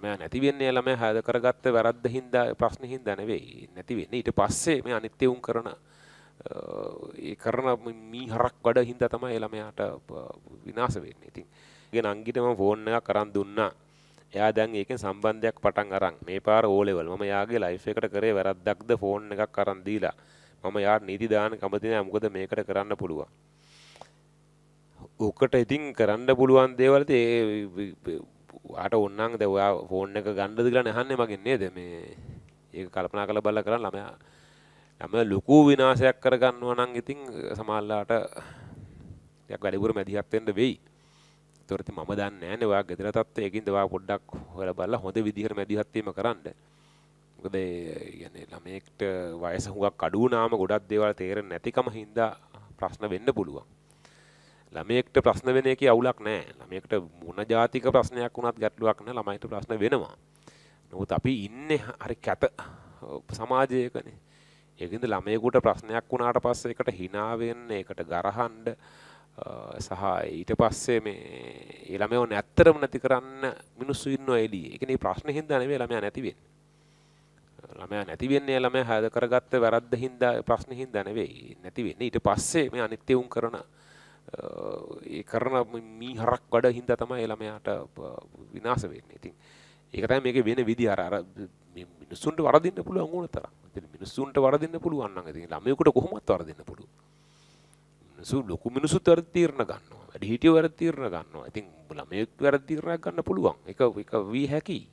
ළමයා නැති වෙන්නේ ළමයා හැද කරගත්ත වැරද්ද හින්දා ප්‍රශ්න හින්දා නෙවෙයි නැති වෙන්නේ ඊට පස්සේ මේ අනිත්‍ය වුන් කරන ඒ කරන මීහරක් වැඩ හින්දා තමයි ළමයාට විනාශ වෙන්නේ. ඉතින් ගෙන අංගිට මම ෆෝන් එකක් අරන් දුන්නා. එයා දැන් ඒකෙන් සම්බන්ධයක් පටන් අරන් මේ පාර ඕ ලෙවල් මම යාගේ ලයිෆ් එකට කරේ වැරද්දක්ද ෆෝන් එකක් අරන් දීලා මම යාට නීති දාන කැමති නෑ මොකද මේකට කරන්න පුළුවන්. ඔකට ඉතින් කරන්න පුළුවන් දේවල් ඒ වාට ඔන්නන්ද ඔයා ෆෝන් එක ගණ්ඩද කියලා නැහන්න මගින් නේද මේ ඒ කල්පනා කළ බල කරන්න ළමයා ළම ලොකු විනාශයක් කරගන්නවා නම් ඉතින් සමල්ලාට යක් වැඩිපුර මැදිහත්වෙන්ට වෙයි තොරති මම දන්න ෑන වා ගෙදර තත්වයකින් දවා පොඩ්ඩක් හොල බල්ලා හොඳ විදිහර මැදිහත්වීම කරන්න මොකද ගැන ළමෙක්ට වයසහුවක් කඩුනාම ගොඩක් දේවල් තේරෙන නැතිකම හින්දා ප්‍රශ්න වෙන්න පුළුවන් ළමයෙක්ට ප්‍රශ්න වෙන එකේ අවුලක් නැහැ. ළමයෙක්ට මොන ජාතික ප්‍රශ්නයක් වුණත් ගැටලුවක් නැහැ. ළමයිට ප්‍රශ්න වෙනවා. නමුත් අපි ඉන්නේ හරි කැත සමාජයකනේ. ඒකින්ද ළමයෙකුට ප්‍රශ්නයක් වුණාට පස්සේ ඒකට hina වෙන්න, ඒකට ගරහන්න සහ ඊට පස්සේ මේ ඒ ළමයව නැත්තරම නැති කරන්න මිනිස්සු ඉන්නවා එළියේ. ඒ කියන්නේ ප්‍රශ්නේ හින්දා නෙවෙයි ළමයා නැති වෙන්නේ. ළමයා නැති වෙන්නේ ළමයා හැද කරගත්ත වැරද්ද හින්දා ප්‍රශ්න හින්දා නෙවෙයි නැති වෙන්නේ ඊට පස්සේ මේ අනිත්‍ය උන් කරන ඒ කරන මීහරක් වඩ හින්ද තමයි ළමයාට විනාස වෙන්නේ. ඉතින් ඒක තමයි මේකේ වෙන විදිහ අර අර මිනිස්සුන්ට වරදින්න පුළුවන් ඕන තරම්. ඉතින් මිනිස්සුන්ට වරදින්න පුළුවන් නම් ඉතින් ළමයෙකුට කොහොමවත් වරදින්න පුළුවන්. මිනිස්සු ලොකු මිනිස්සුත් වරද තීරණ ගන්නවා. වැඩිහිටියෝ වරද තීරණ ගන්නවා. ඉතින් ළමයෙක් වරද තීරණයක් ගන්න පුළුවන්. ඒක ඒක වී හැකියි.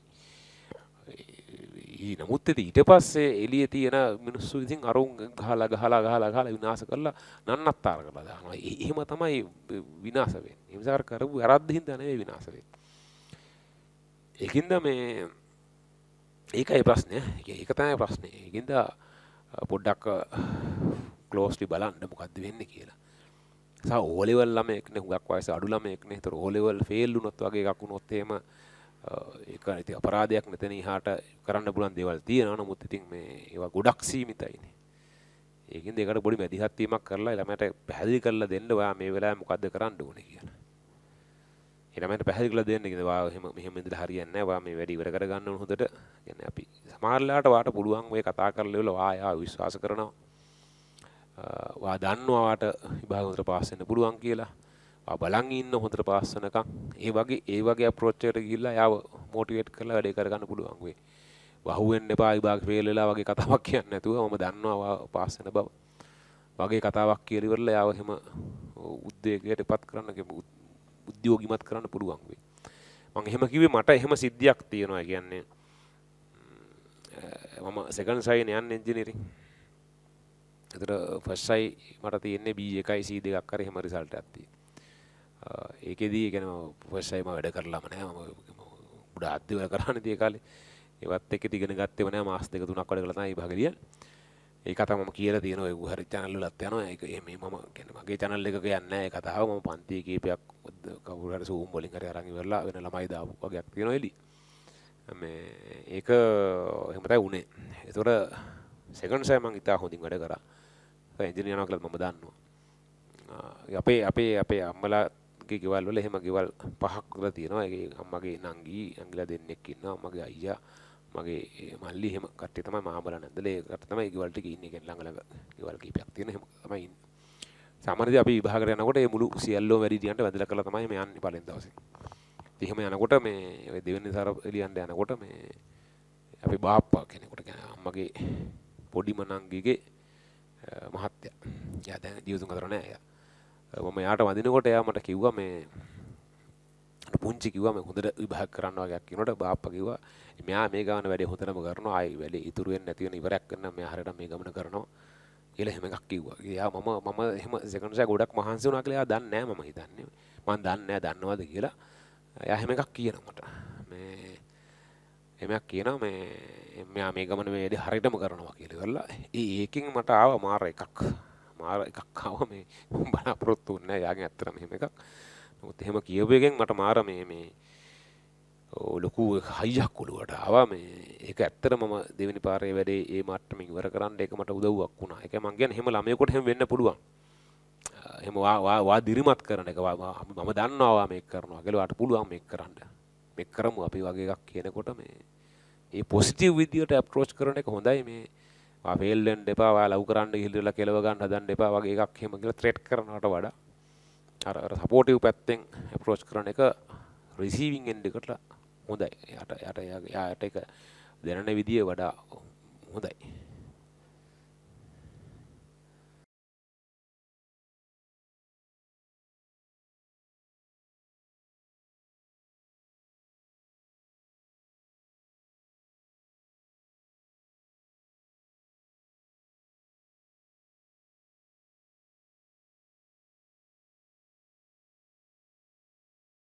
නමුත් ඇති ඊට පස්සේ එලිය තියෙන මිනිස්සු ඉතින් අරුන් ගහලා ගහලා ගහලා ගහලා විනාශ කරලා නන්නත්තර කරලා දානවා. එහෙම තමයි විනාශ වෙන්නේ. ඒ නිසා කරපු වැරද්ද හින්දා නෙවෙයි විනාශ වෙන්නේ. ඒකින්ද මේ ඒකයි ප්‍රශ්නය. ඒක තමයි ප්‍රශ්නේ. ඒකින්ද පොඩ්ඩක් ක්ලෝස්ලි බලන්න මොකද්ද වෙන්නේ කියලා. සහ ඕලෙවල් ළමයෙක්නේ හුඟක් වයස අඩු ළමයෙක්නේ. ඒතර ඕලෙවල් ෆේල් වුණොත් වගේ එකක් වුණොත් එහෙම ඒක ඇති අපරාධයක් මෙතන හාට කරන්න පුලන් දෙවල් තියෙන නමුත් ඉතින් මේ ඒවා ගොඩක් සීමිතයිනේ ඒකින් දෙකට බොඩි මැදිහත්වීමක් කරලා ළමයට පැහැදිලි කරලා දෙන්න ඔයා මේ වෙලාවේ මොකද්ද කරන්න ඕනේ කියලා ළමයට පැහැදිලි කරලා දෙන්න කියලා ඔයා එහෙම මෙහෙම ඉඳලා හරියන්නේ නැහැ ඔයා මේ වැඩි ඉවර කරගන්න ඕන හොඳට කියන්නේ අපි සමහරලාට වාට පුළුවන් ඔය කතා කරලා ඉවල ඔයා ආ විශ්වාස කරනවා ඔයා දන්නවා වාට විභාග උතර පාස් වෙන්න පුළුවන් කියලා බලන් ඉන්න හොඳට පාස් වෙනකන් ඒ වගේ ඒ වගේ අප්‍රෝච් එකට ගිහිල්ලා යාව මොටිවේට් කරලා වැඩේ කරගන්න පුළුවන් වෙයි. වහු වෙන්න එපා විභාග ෆේල් වෙලා වගේ කතාවක් කියන්නේ නැතුව මම දන්නවා පාස් වෙන බව. වගේ කතාවක් කියලා ඉවරලා යාව එහෙම උද්වේගයටපත් කරන්න උද්‍යෝගිමත් කරන්න පුළුවන් වෙයි. මං එහෙම කිව්වේ මට එහෙම සිද්ධියක් තියෙනවා කියන්නේ මම සෙකන්ඩ් සයින් යන්න ඉංජිනේරින් එතකොට ෆස්ට් සයි මට තියෙන්නේ B1යි C2ක් අතර එහෙම රිසල්ට් එකක් තියෙනවා ඒකෙදී ගැන පොෆෙස්සයිම වැඩ කරලාම නෑ මම ගොඩ අධ්‍යයනය කරන්න තිය කාලේ ඒවත් එක්ක ඉගෙන ගත්තේ නෑ මාස දෙක තුනක් වැඩ කරලා තමයි මේ භාගෙදී ඒක තමයි මම කියලා තියෙන ඔය හරි channel වලත් යනවා ඒක මේ මම කියන්නේ මගේ channel එකක යන්නේ නැහැ ඒ කතාව මම පන්තියේ කීපයක් කවුරු හරි zoom වලින් හරි අරන් ඉවරලා වෙන ළමයි දාපු වගේක් තියෙනවා එළි මේ ඒක එහෙම තමයි උනේ ඒතොර සෙකන්ඩ් සෑ මම ඉතා හොඳින් වැඩ කරා ඒක එන්ජිනියර් කෙනෙක් මම දන්නවා අපේ අපේ අපේ අම්මලා ගේ ගෙවල්ල එහෙම ගෙවල් පහක් කල තියෙනවා ඒ අම්මගේ නංගී ඇංගිලා දෙන්නෙක් ඉන්නවා මගේ අයියා මගේ මල්ලි හෙම කටේ තමයි මාබල නැදල ඒකට තමයි ගෙවල්ට ඉන්න එකෙන් ළඟලක ගෙවල් කීපයක් තියෙන හෙම තමයි සාමාන්‍යයෙන් අපි විභාග කරනකොට ඒ මුළු සියල්ලෝ වැඩිහිටියන්ට වැඳලා කළා තමයි මේ යන්නේ පළවෙනි දවසේ. එහෙම යනකොට මේ ඔය දෙවෙනි සාර එළියන්න යනකොට මේ අපි බාප්පා කෙනෙකුට කියන්නේ අම්මගේ පොඩිම නංගිගේ මහත්තයා. එයා දැන් දියුණු කරලා නැහැ. මම යාට වදිනකොට එයා මට කිව්වා මේ පුංචි කිව්වා මේ හොඳට විභාග කරන්න වගේක් කියනකොට බාප්පා කිව්වා මෙයා මේ ගමන වැඩේ හොඳටම කරනවා ආයි වැඩේ ඉතුරු වෙන්නේ නැති වෙන ඉවරයක් කරනවා මෙයා හරියට මේ ගමන කරනවා කියලා එහෙම එකක් කිව්වා. එයා මම මම එහෙම සෙකන්ඩ් සෑ ගොඩක් මහන්සි වුණා කියලා එයා දන්නේ නැහැ මම හිතන්නේ. මම දන්නේ නැහැ දන්නවද කියලා. එයා එහෙම එකක් කියනවා මට. මේ එමයක් කියනවා මේ මෙයා මේ ගමන මේ වැඩේ හරියටම කරනවා කියලා. ඒකෙන් මට ආව මාර එකක්. මාර එකක් ආව මේ බලාපොරොත්තු වෙන්නේ යාගෙන් ඇත්තට මෙහෙම එකක්. නමුත් එහෙම කියපු එකෙන් මට මාර මේ මේ ලොකු හයියක් ඔලුවට ආවා මේ ඒක ඇත්තට මම දෙවෙනි පාරේ වැඩේ ඒ මට්ටමින් ඉවර කරන්න ඒක මට උදව්වක් වුණා. ඒක මං කියන්නේ එහෙම ළමයෙකුට එහෙම වෙන්න පුළුවන්. එහෙම වා වා දිරිමත් කරන එක මම දන්නවා මේක කරනවා කියලා වාට පුළුවන් මේක කරන්න. මේක කරමු අපි වගේ එකක් කියනකොට මේ ඒ පොසිටිව් විදියට අප්‍රෝච් කරන එක හොඳයි මේ ඔයා ෆේල් වෙන්න එපා ඔයා ලව් කරන්න ගිහිල්ලා කෙලව ගන්න හදන්න එපා වගේ එකක් එහෙම කියලා ත්‍රෙට් කරනවට වඩා අර අර සපෝටිව් පැත්තෙන් අප්‍රෝච් කරන එක රිසීවිං එන්ඩ් එකට හොඳයි යට යට යාට එක දැනන විදිය වඩා හොඳයි